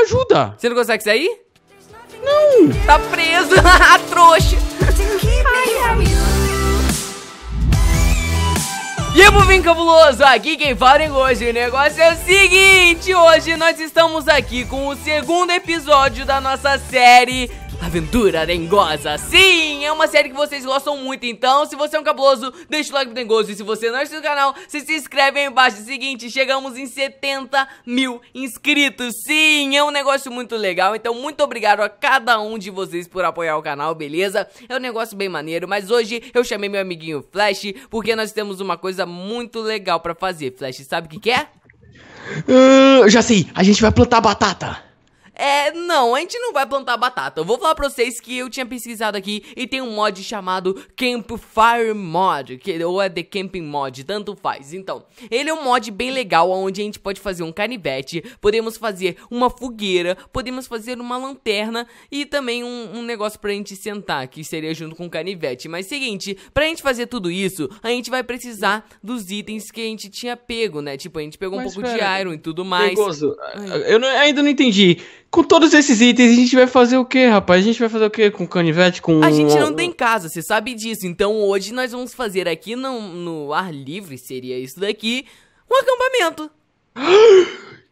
ajuda. Você não consegue sair? Não. Tá preso. Trouxa. Ai, ai. E aí, povinho cabuloso, aqui quem fala em hoje, o negócio é o seguinte, hoje nós estamos aqui com o segundo episódio da nossa série Aventura Dengosa. Sim, é uma série que vocês gostam muito, então se você é um cabuloso, deixa o like pro Dengoso. E se você não é inscrito no canal, se, se inscreve aí embaixo. É o seguinte, chegamos em 70 mil inscritos. Sim, é um negócio muito legal, então muito obrigado a cada um de vocês por apoiar o canal, beleza? É um negócio bem maneiro, mas hoje eu chamei meu amiguinho Flash, porque nós temos uma coisa muito legal pra fazer. Flash, sabe o que que é? Uh, já sei, a gente vai plantar batata. É, não, a gente não vai plantar batata. Eu vou falar pra vocês que eu tinha pesquisado aqui e tem um mod chamado Campfire Mod, que, ou é The Camping Mod, tanto faz. Então, ele é um mod bem legal, onde a gente pode fazer um canivete, podemos fazer uma fogueira, podemos fazer uma lanterna e também um, um negócio pra gente sentar, que seria junto com o canivete. Mas seguinte, pra gente fazer tudo isso, a gente vai precisar dos itens que a gente tinha pego, né? Tipo, a gente pegou Mas um pouco pera, de iron e tudo mais. Perigoso. Eu não, ainda não entendi. Com todos esses itens, a gente vai fazer o quê, rapaz? A gente vai fazer o quê com canivete, com... A gente não tem casa, você sabe disso. Então hoje nós vamos fazer aqui no, no ar livre, seria isso daqui, um acampamento.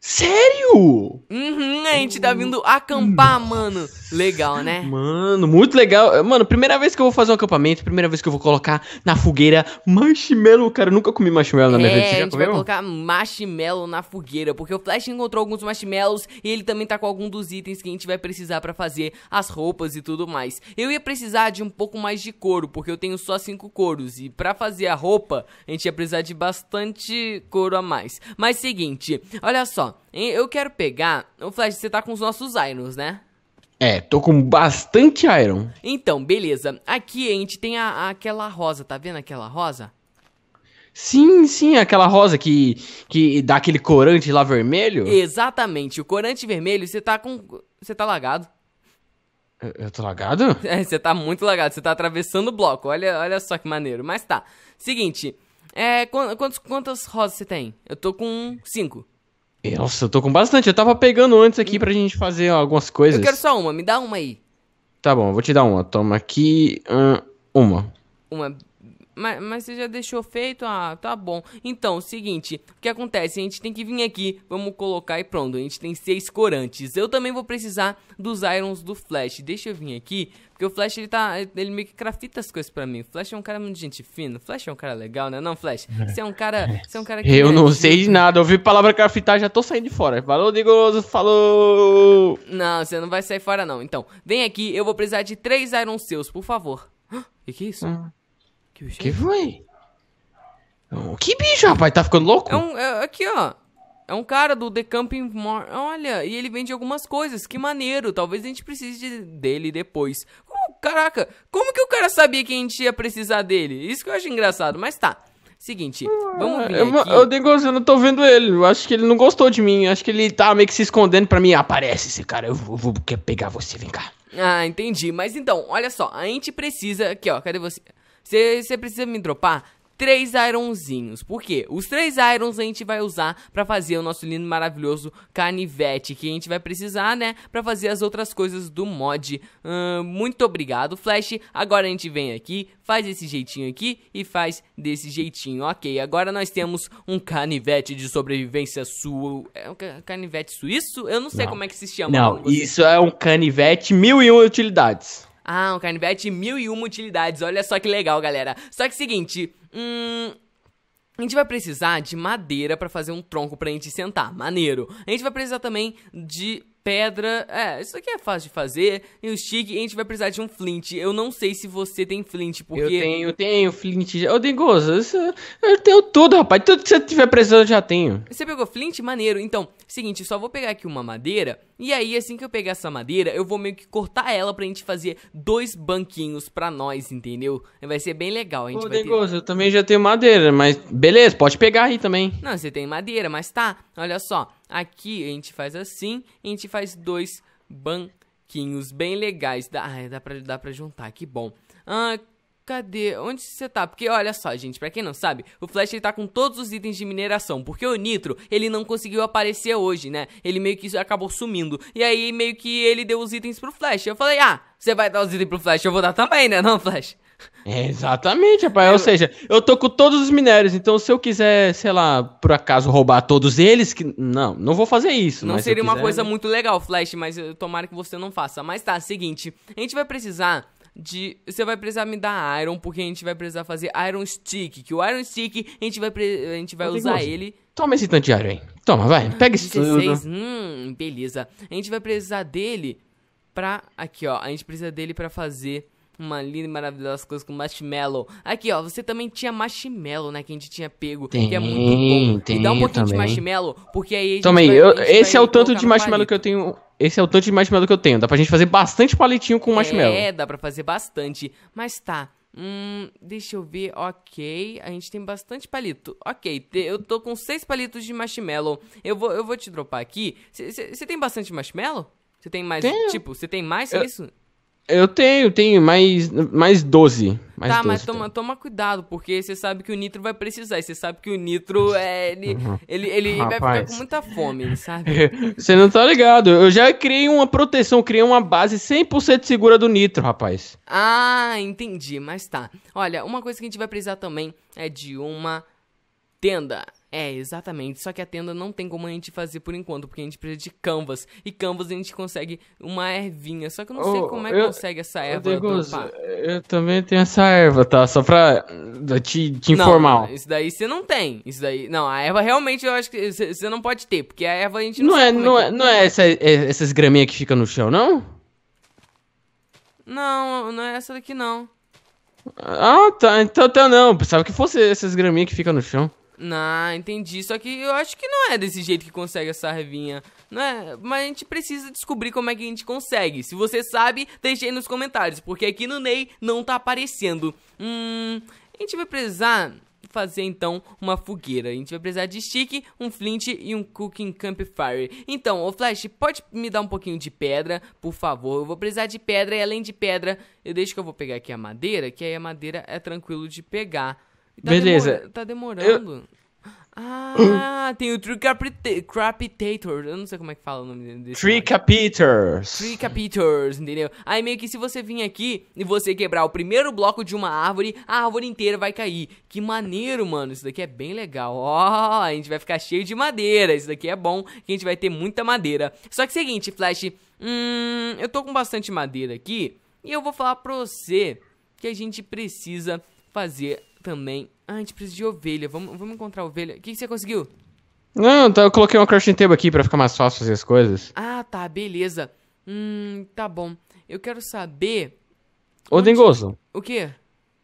Sério? Uhum, a gente tá vindo acampar, hum. mano. Legal, né? Mano, muito legal. Mano, primeira vez que eu vou fazer um acampamento, primeira vez que eu vou colocar na fogueira marshmallow, cara. Eu nunca comi marshmallow na minha é, vida. Você já a gente comeu? vai colocar marshmallow na fogueira, porque o Flash encontrou alguns marshmallows e ele também tá com algum dos itens que a gente vai precisar para fazer as roupas e tudo mais. Eu ia precisar de um pouco mais de couro, porque eu tenho só cinco couros e para fazer a roupa, a gente ia precisar de bastante couro a mais. Mas seguinte, olha só, eu quero pegar. O Flash, você tá com os nossos Irons, né? É, tô com bastante Iron. Então, beleza. Aqui a gente tem a, a, aquela rosa, tá vendo aquela rosa? Sim, sim, aquela rosa que, que dá aquele corante lá vermelho. Exatamente, o corante vermelho, você tá com. Você tá lagado. Eu, eu tô lagado? É, você tá muito lagado, você tá atravessando o bloco, olha, olha só que maneiro. Mas tá. Seguinte, é, quantos, quantas rosas você tem? Eu tô com cinco. É, nossa, eu tô com bastante. Eu tava pegando antes aqui pra gente fazer algumas coisas. Eu quero só uma, me dá uma aí. Tá bom, vou te dar uma. Toma aqui. uma. Uma mas, mas você já deixou feito? Ah, tá bom. Então, seguinte, o que acontece? A gente tem que vir aqui, vamos colocar e pronto. A gente tem seis corantes. Eu também vou precisar dos irons do Flash. Deixa eu vir aqui, porque o Flash, ele tá. Ele meio que crafta as coisas pra mim. O Flash é um cara muito gente fina. O Flash é um cara legal, né? Não, Flash. Você é um cara. Você é um cara que. Eu é... não sei de nada. Ouvi palavra craftar, já tô saindo de fora. Falou, Digoso, falou! Não, você não vai sair fora, não. Então, vem aqui, eu vou precisar de três irons seus, por favor. O que, que é isso? Hum. Que, bicho que é foi? que bicho, rapaz? Tá ficando louco? É um, é, aqui, ó. É um cara do The Camping More. Olha, e ele vende algumas coisas. Que maneiro. Talvez a gente precise de, dele depois. Oh, caraca, como que o cara sabia que a gente ia precisar dele? Isso que eu acho engraçado, mas tá. Seguinte, vamos ver eu, aqui. Eu, assim, eu não tô vendo ele. Eu acho que ele não gostou de mim. Eu acho que ele tá meio que se escondendo pra mim. Ah, aparece esse cara, eu vou, vou pegar você, vem cá. Ah, entendi. Mas então, olha só, a gente precisa. Aqui, ó, cadê você? Você precisa me dropar três ironzinhos. Por quê? Os três irons a gente vai usar para fazer o nosso lindo maravilhoso canivete, que a gente vai precisar, né, para fazer as outras coisas do mod. muito obrigado, Flash. Agora a gente vem aqui, faz desse jeitinho aqui e faz desse jeitinho. Ok, agora nós temos um canivete de sobrevivência sua. É um canivete suíço? Eu não sei não. como é que se chama. Não, isso é um canivete mil e um utilidades. Ah, um canivete, mil e uma utilidades. Olha só que legal, galera. Só que seguinte, hum, a gente vai precisar de madeira para fazer um tronco pra gente sentar, maneiro. A gente vai precisar também de pedra. É, isso aqui é fácil de fazer. E o stick, a gente vai precisar de um flint. Eu não sei se você tem flint, porque. Eu tenho, eu tenho flint. Ô, Dengoso, eu tenho tudo, rapaz. Tudo que você tiver precisando eu já tenho. Você pegou flint? Maneiro. Então, seguinte, só vou pegar aqui uma madeira. E aí, assim que eu pegar essa madeira, eu vou meio que cortar ela pra gente fazer dois banquinhos pra nós, entendeu? Vai ser bem legal. A gente Ô, vai Dengoso, ter... eu também já tenho madeira, mas beleza, pode pegar aí também. Não, você tem madeira, mas tá. Olha só. Aqui a gente faz assim, a gente faz dois banquinhos bem legais. Dá, dá, pra, dá pra juntar, que bom. Ah, Cadê? Onde você tá? Porque olha só, gente, para quem não sabe, o Flash ele tá com todos os itens de mineração, porque o Nitro, ele não conseguiu aparecer hoje, né? Ele meio que acabou sumindo. E aí meio que ele deu os itens pro Flash. Eu falei: "Ah, você vai dar os itens pro Flash, eu vou dar também, né? Não, Flash?" exatamente, rapaz. Ou é. seja, eu tô com todos os minérios, então se eu quiser, sei lá, por acaso roubar todos eles, que não, não vou fazer isso. Não seria quiser... uma coisa né? muito legal, Flash, mas tomara que você não faça. Mas tá, seguinte, a gente vai precisar de. Você vai precisar me dar Iron, porque a gente vai precisar fazer Iron Stick. Que o Iron Stick, a gente vai, pre... a gente vai usar ele. Toma esse tanto de Iron aí. Toma, vai. Ah, pega esse 16. Hum, beleza. A gente vai precisar dele pra. Aqui, ó. A gente precisa dele pra fazer uma linda e maravilhosa coisa com marshmallow. Aqui, ó, você também tinha marshmallow, né? Que a gente tinha pego. Tem, que é muito bom. Tem, e dá um pouquinho também. de marshmallow, porque aí. Também, vai, eu, esse é o tanto de marshmallow que eu tenho. Esse é o tanto de marshmallow que eu tenho. Dá pra gente fazer bastante palitinho com é, marshmallow. É, dá pra fazer bastante. Mas tá. Hum, deixa eu ver, ok. A gente tem bastante palito. Ok, eu tô com seis palitos de marshmallow. Eu vou, eu vou te dropar aqui. Você tem bastante marshmallow? Você tem mais? Tenho. Tipo, você tem mais que eu... isso? Eu tenho, tenho mais, mais 12. Mais tá, 12 mas toma, tá. toma cuidado, porque você sabe que o Nitro vai precisar. Você sabe que o Nitro, é, ele, uhum. ele, ele vai ficar com muita fome, sabe? você não tá ligado. Eu já criei uma proteção, criei uma base 100% segura do Nitro, rapaz. Ah, entendi, mas tá. Olha, uma coisa que a gente vai precisar também é de uma tenda. É, exatamente. Só que a tenda não tem como a gente fazer por enquanto, porque a gente precisa de canvas. E canvas a gente consegue uma ervinha. Só que eu não oh, sei como é que eu, consegue essa erva. eu também tenho essa erva, tá? Só pra eh, te, te informar. Não, isso daí você não tem. Isso daí. Não, a erva realmente eu acho que você não pode ter, porque a erva a gente não, não é, é, não é, é, Não é, essa, é, essas graminhas que ficam no chão, não? Não, não é essa daqui não. Ah, tá. Então tá, não. Pensava que fosse essas graminhas que ficam no chão. Não, ah, entendi. Só que eu acho que não é desse jeito que consegue essa revinha. Não é? Mas a gente precisa descobrir como é que a gente consegue. Se você sabe, deixe aí nos comentários, porque aqui no Ney não tá aparecendo. Hum. A gente vai precisar fazer então uma fogueira. A gente vai precisar de stick, um flint e um cooking campfire. Então, o Flash, pode me dar um pouquinho de pedra, por favor? Eu vou precisar de pedra e além de pedra, eu deixo que eu vou pegar aqui a madeira, que aí a madeira é tranquilo de pegar. Tá Beleza. Demor tá demorando. Eu... Ah, tem o Tricapitator. Eu não sei como é que fala o nome desse. Tricapitors. Tricapitors, entendeu? Aí meio que se você vir aqui e você quebrar o primeiro bloco de uma árvore, a árvore inteira vai cair. Que maneiro, mano. Isso daqui é bem legal. Ó, oh, a gente vai ficar cheio de madeira. Isso daqui é bom, que a gente vai ter muita madeira. Só que seguinte, Flash. Hum, eu tô com bastante madeira aqui. E eu vou falar pra você que a gente precisa fazer também. Ah, a gente precisa de ovelha. Vamos, vamos encontrar ovelha. O que, que você conseguiu? Não, eu coloquei uma crafting table aqui pra ficar mais fácil fazer as coisas. Ah, tá, beleza. Hum, tá bom. Eu quero saber. Ô, Dengoso. O quê?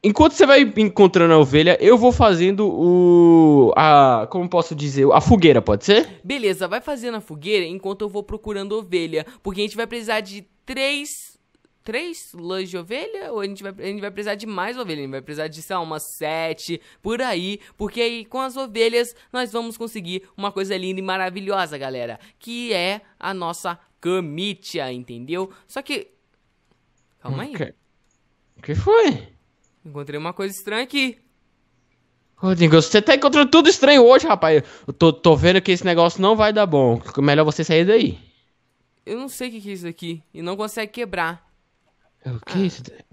Enquanto você vai encontrando a ovelha, eu vou fazendo o. A. Como posso dizer? A fogueira, pode ser? Beleza, vai fazendo a fogueira enquanto eu vou procurando ovelha. Porque a gente vai precisar de três três lãs de ovelha? Ou a gente, vai, a gente vai precisar de mais ovelha? A gente vai precisar de, sei lá, umas sete, por aí. Porque aí, com as ovelhas, nós vamos conseguir uma coisa linda e maravilhosa, galera. Que é a nossa camitia, entendeu? Só que... Calma aí. O que, o que foi? Encontrei uma coisa estranha aqui. Rodrigo, você tá encontrando tudo estranho hoje, rapaz. Eu tô, tô vendo que esse negócio não vai dar bom. Melhor você sair daí. Eu não sei o que, que é isso aqui. E não consegue quebrar. É o é. É que?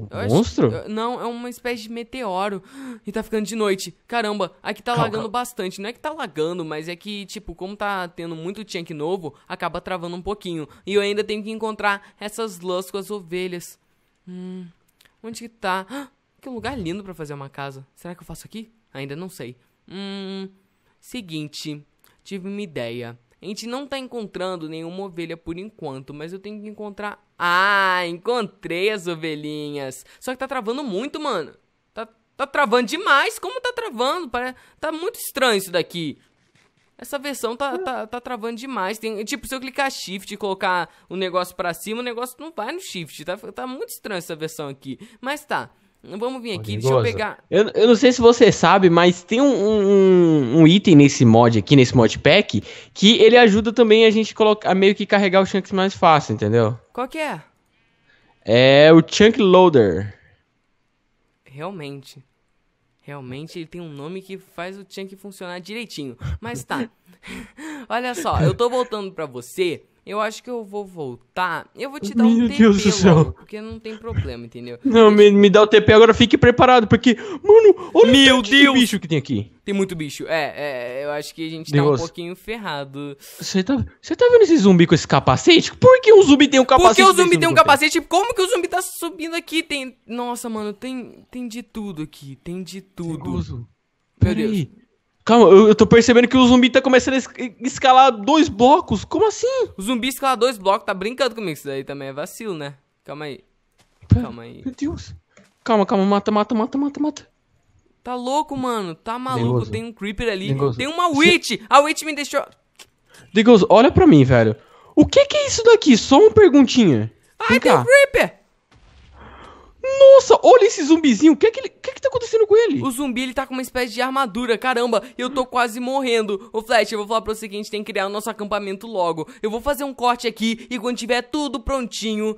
Ah, um monstro? Acho, não, é uma espécie de meteoro. E tá ficando de noite. Caramba, aqui tá calma, lagando calma. bastante. Não é que tá lagando, mas é que, tipo, como tá tendo muito tchank novo, acaba travando um pouquinho. E eu ainda tenho que encontrar essas lãs com as ovelhas. Hum, onde que tá? Ah, que lugar lindo para fazer uma casa. Será que eu faço aqui? Ainda não sei. Hum, seguinte, tive uma ideia. A gente não tá encontrando nenhuma ovelha por enquanto, mas eu tenho que encontrar. Ah, encontrei as ovelhinhas. Só que tá travando muito, mano. Tá, tá travando demais. Como tá travando? Pare... Tá muito estranho isso daqui. Essa versão tá, tá, tá travando demais. Tem, tipo, se eu clicar Shift e colocar o negócio pra cima, o negócio não vai no Shift. Tá, tá muito estranho essa versão aqui. Mas tá. Vamos vir aqui, deixa eu pegar. Eu, eu não sei se você sabe, mas tem um, um, um, item nesse mod aqui, nesse mod pack, que ele ajuda também a gente colocar, a meio que carregar o chunks mais fácil, entendeu? Qual que é? É o Chunk Loader. Realmente. Realmente ele tem um nome que faz o Chunk funcionar direitinho. Mas tá. Olha só, eu tô voltando pra você eu acho que eu vou voltar. Eu vou te dar Meu um TP Deus do céu. Logo, porque não tem problema, entendeu? Não, me, me dá o TP agora, fique preparado, porque, mano, olha Meu o Deus. bicho que tem aqui. Tem muito bicho. É, é, eu acho que a gente Deus. tá um pouquinho ferrado. Você tá, você tá vendo esse zumbi com esse capacete? Por que o um zumbi tem um capacete? Por que o zumbi tem um capacete? Como que o zumbi tá subindo aqui? Tem, nossa, mano, tem, tem de tudo aqui, tem de tudo. Perigoso. Meu Deus. Calma, eu, eu tô percebendo que o zumbi tá começando a es escalar dois blocos. Como assim? O zumbi escala dois blocos, tá brincando comigo. Isso daí também é vacilo, né? Calma aí. calma aí. Meu Deus. Calma, calma, mata, mata, mata, mata, mata. Tá louco, mano. Tá maluco. Tem um creeper ali. Tem uma witch. A witch me deixou. digos olha pra mim, velho. O que que é isso daqui? Só uma perguntinha. Ai, tem um creeper. Nossa, olha esse zumbizinho. O que é que, ele, que, é que tá acontecendo com ele? O zumbi, ele tá com uma espécie de armadura. Caramba, eu tô quase morrendo. Ô, Flash, eu vou falar pra você que a gente tem que criar o nosso acampamento logo. Eu vou fazer um corte aqui e quando tiver tudo prontinho,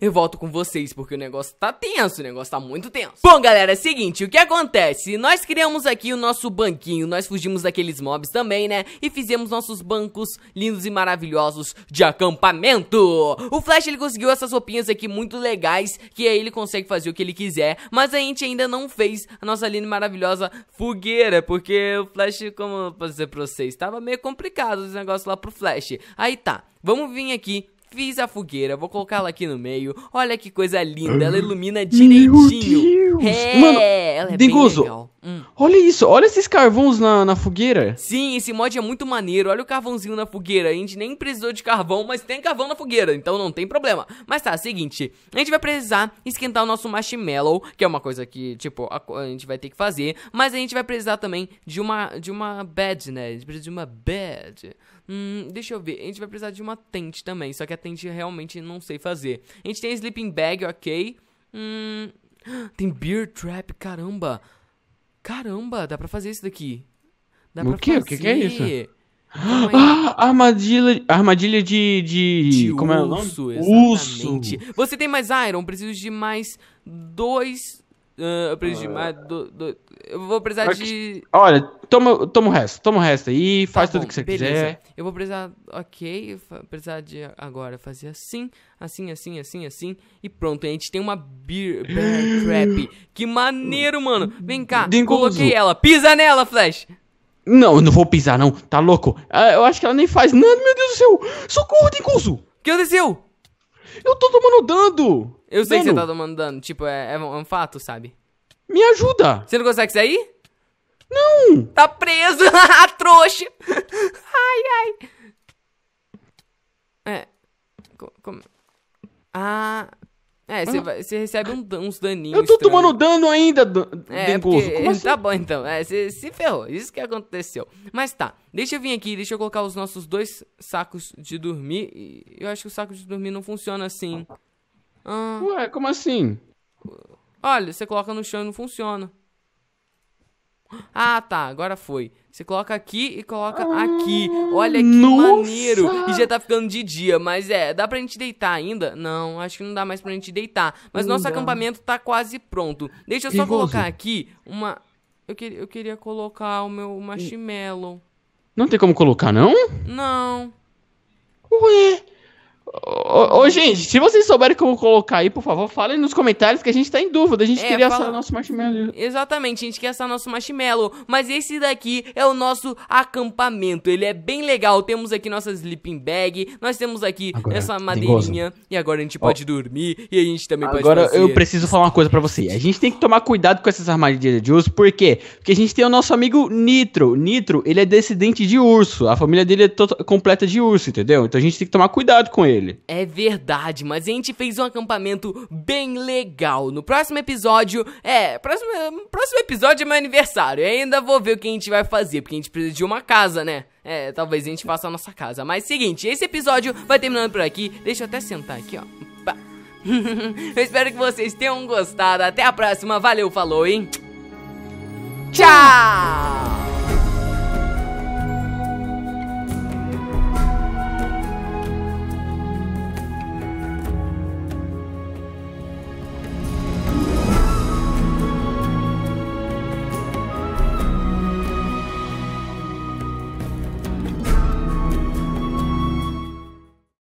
eu volto com vocês, porque o negócio tá tenso. O negócio tá muito tenso. Bom, galera, é o seguinte. O que acontece? Nós criamos aqui o nosso banquinho. Nós fugimos daqueles mobs também, né? E fizemos nossos bancos lindos e maravilhosos de acampamento. O Flash, ele conseguiu essas roupinhas aqui muito legais, que aí ele consegue fazer o que ele quiser, mas a gente ainda não fez a nossa linda maravilhosa fogueira, porque o Flash, como eu posso dizer pra vocês, tava meio complicado os negócios lá pro Flash. Aí tá, vamos vir aqui Fiz a fogueira, vou colocá-la aqui no meio. Olha que coisa linda, ela ilumina direitinho. Meu Deus! É, Mano, ela é bem legal. Hum. Olha isso, olha esses carvões na, na fogueira. Sim, esse mod é muito maneiro. Olha o carvãozinho na fogueira. A gente nem precisou de carvão, mas tem carvão na fogueira, então não tem problema. Mas tá, seguinte, a gente vai precisar esquentar o nosso marshmallow, que é uma coisa que, tipo, a, a gente vai ter que fazer, mas a gente vai precisar também de uma de uma bed, né? A gente precisa de uma bed. Hum, deixa eu ver. A gente vai precisar de uma tente também. Só que a tente realmente não sei fazer. A gente tem sleeping bag, ok. Hum, tem beer trap, caramba. Caramba, dá pra fazer isso daqui. Dá o quê? Fazer. O que, que é isso? ah, armadilha, armadilha de, de, de Como urso, é o nome? Urso. Você tem mais iron, preciso de mais dois Uh, eu preciso de ah. mais. Do, do, eu vou precisar Mas, de. Olha, toma, toma o resto. Toma o resto aí, tá faz bom, tudo que você beleza. quiser. Eu vou precisar. Ok, precisar de agora fazer assim, assim, assim, assim, assim. E pronto, a gente tem uma beer, bear trap. Que maneiro, mano. Vem cá, Dingoso. coloquei ela. Pisa nela, Flash. Não, não vou pisar, não. Tá louco? Ah, eu acho que ela nem faz nada, meu Deus do céu. Socorro, Dinguzo. O que aconteceu? Eu tô tomando dano. Eu sei Mano, que você tá tomando dano. Tipo, é, é, é, um, fato, sabe? Me ajuda! Você não consegue sair? Não! Tá preso! trouxa! ai, ai! É. Como? Ah. É, você ah. recebe um, uns daninhos. Eu tô estranhos. tomando dano ainda, dan é, porque, assim? Tá bom então. É, você se ferrou. Isso que aconteceu. Mas tá. Deixa eu vir aqui, deixa eu colocar os nossos dois sacos de dormir. Eu acho que o saco de dormir não funciona assim. Ah, Ué, como assim? olha, você coloca no chão e não funciona. Ah, tá, agora foi. Você coloca aqui e coloca Ah, aqui. Olha que nossa! maneiro. E já tá ficando de dia, mas é, dá pra gente deitar ainda? Não, acho que não dá mais pra gente deitar. Mas Não nosso dá. acampamento tá quase pronto. Deixa eu só Perigoso. colocar aqui uma eu, que- eu queria colocar o meu marshmallow. Não tem como colocar, não? Não. Ué, Ô, ô, gente, se vocês souberem como colocar aí, por favor, falem nos comentários que a gente tá em dúvida. A gente é, queria fala... assar nosso marshmallow. Exatamente, a gente quer assar nosso marshmallow. Mas esse daqui é o nosso acampamento. Ele é bem legal. Temos aqui nossa sleeping bag, nós temos aqui agora, essa madeirinha. E agora a gente pode oh. dormir e a gente também agora pode Agora eu preciso falar uma coisa para você. A gente tem que tomar cuidado com essas armadilhas de urso, por quê? Porque a gente tem o nosso amigo Nitro. Nitro, ele é descendente de urso. A família dele é tota-, completa de urso, entendeu? Então a gente tem que tomar cuidado com ele. É verdade, mas a gente fez um acampamento bem legal. No próximo episódio, é, próximo, próximo episódio é meu aniversário. Eu ainda vou ver o que a gente vai fazer, porque a gente precisa de uma casa, né? É, talvez a gente faça a nossa casa. Mas seguinte, esse episódio vai terminando por aqui. Deixa eu até sentar aqui, ó. eu espero que vocês tenham gostado. Até a próxima. Valeu, falou, hein? Tchau!